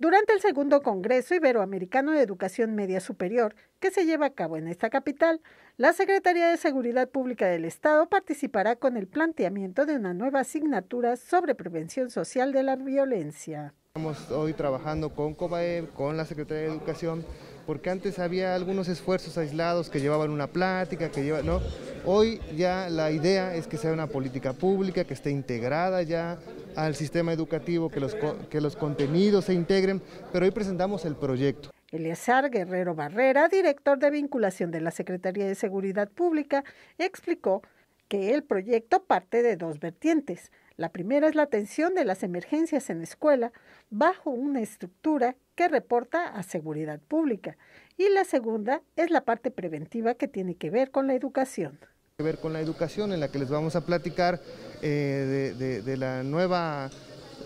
Durante el segundo Congreso Iberoamericano de Educación Media Superior, que se lleva a cabo en esta capital, la Secretaría de Seguridad Pública del Estado participará con el planteamiento de una nueva asignatura sobre prevención social de la violencia. Estamos hoy trabajando con COBAER, con la Secretaría de Educación, porque antes había algunos esfuerzos aislados que llevaban una plática, que lleva, ¿no? Hoy ya la idea es que sea una política pública, que esté integrada ya al sistema educativo, que los, que los contenidos se integren, pero hoy presentamos el proyecto. Eleazar Guerrero Barrera, director de vinculación de la Secretaría de Seguridad Pública, explicó que el proyecto parte de dos vertientes. La primera es la atención de las emergencias en escuela bajo una estructura que reporta a seguridad pública y la segunda es la parte preventiva que tiene que ver con la educación que ver con la educación, en la que les vamos a platicar eh, de, la nueva,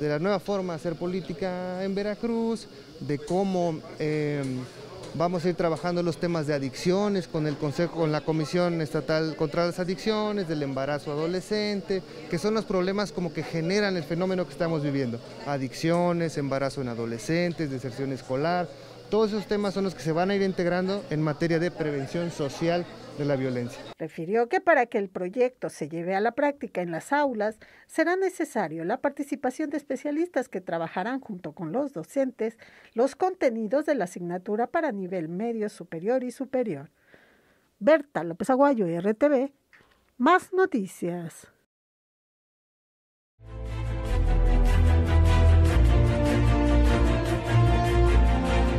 de la nueva forma de hacer política en Veracruz, de cómo em, vamos a ir trabajando los temas de adicciones con el Consejo, con la Comisión Estatal contra las Adicciones, del embarazo adolescente, que son los problemas como que generan el fenómeno que estamos viviendo. Adicciones, embarazo en adolescentes, deserción escolar. Todos esos temas son los que se van a ir integrando en materia de prevención social de la violencia. Refirió que para que el proyecto se lleve a la práctica en las aulas será necesario la participación de especialistas que trabajarán junto con los docentes los contenidos de la asignatura para nivel medio, superior y superior. Berta López Aguayo, RTV, más noticias.